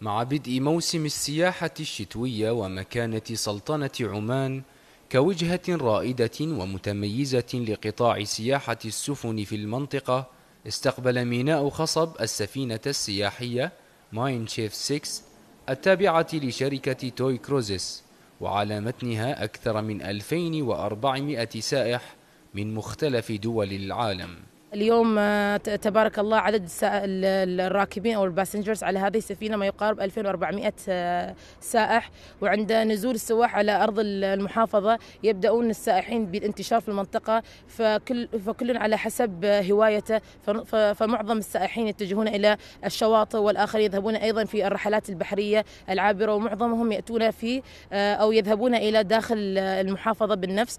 مع بدء موسم السياحة الشتوية ومكانة سلطنة عمان كوجهة رائدة ومتميزة لقطاع سياحة السفن في المنطقة استقبل ميناء خصب السفينة السياحية ماين شيف 6 التابعة لشركة توي كروزيس وعلى متنها أكثر من 2400 سائح من مختلف دول العالم اليوم آه، تبارك الله عدد الراكبين او الباسنجرز على هذه السفينه ما يقارب 2400 آه، سائح وعند نزول السواح على ارض المحافظه يبداون السائحين بالانتشار في المنطقه فكل فكل على حسب هوايته فمعظم السائحين يتجهون الى الشواطئ والاخر يذهبون ايضا في الرحلات البحريه العابره ومعظمهم ياتون في آه، او يذهبون الى داخل المحافظه بالنفس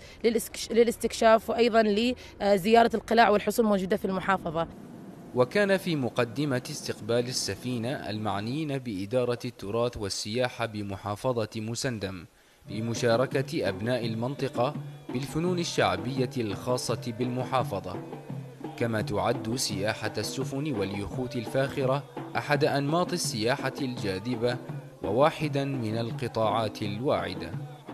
للاستكشاف وايضا لزياره القلاع والحصول موجود الموجودة في المحافظة وكان في مقدمة استقبال السفينة المعنيين بإدارة التراث والسياحة بمحافظة مسندم بمشاركة أبناء المنطقة بالفنون الشعبية الخاصة بالمحافظة كما تعد سياحة السفن واليخوت الفاخرة أحد أنماط السياحة الجاذبة وواحدا من القطاعات الواعده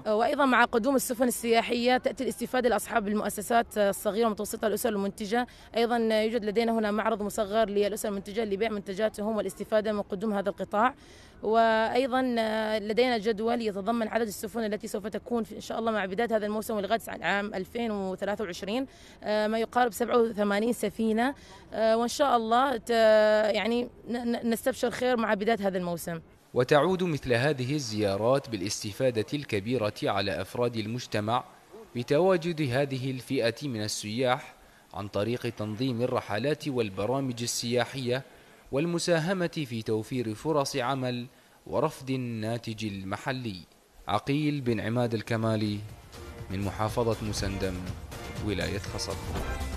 آه، وايضا مع قدوم السفن السياحيه تاتي الاستفاده لاصحاب المؤسسات الصغيره والمتوسطه الاسر المنتجه ايضا يوجد لدينا هنا معرض مصغر للاسر المنتجه لبيع منتجاتهم والاستفاده من قدوم هذا القطاع وايضا آه، لدينا جدول يتضمن عدد السفن التي سوف تكون ان شاء الله مع بدايه هذا الموسم والغدس عام 2023 آه، ما يقارب 87 سفينه وان شاء الله يعني نستبشر خير مع بدايه هذا الموسم وتعود مثل هذه الزيارات بالاستفادة الكبيرة على أفراد المجتمع بتواجد هذه الفئة من السياح عن طريق تنظيم الرحلات والبرامج السياحية والمساهمة في توفير فرص عمل ورفد الناتج المحلي عقيل بن عماد الكمالي من محافظة مسندم ولاية خصر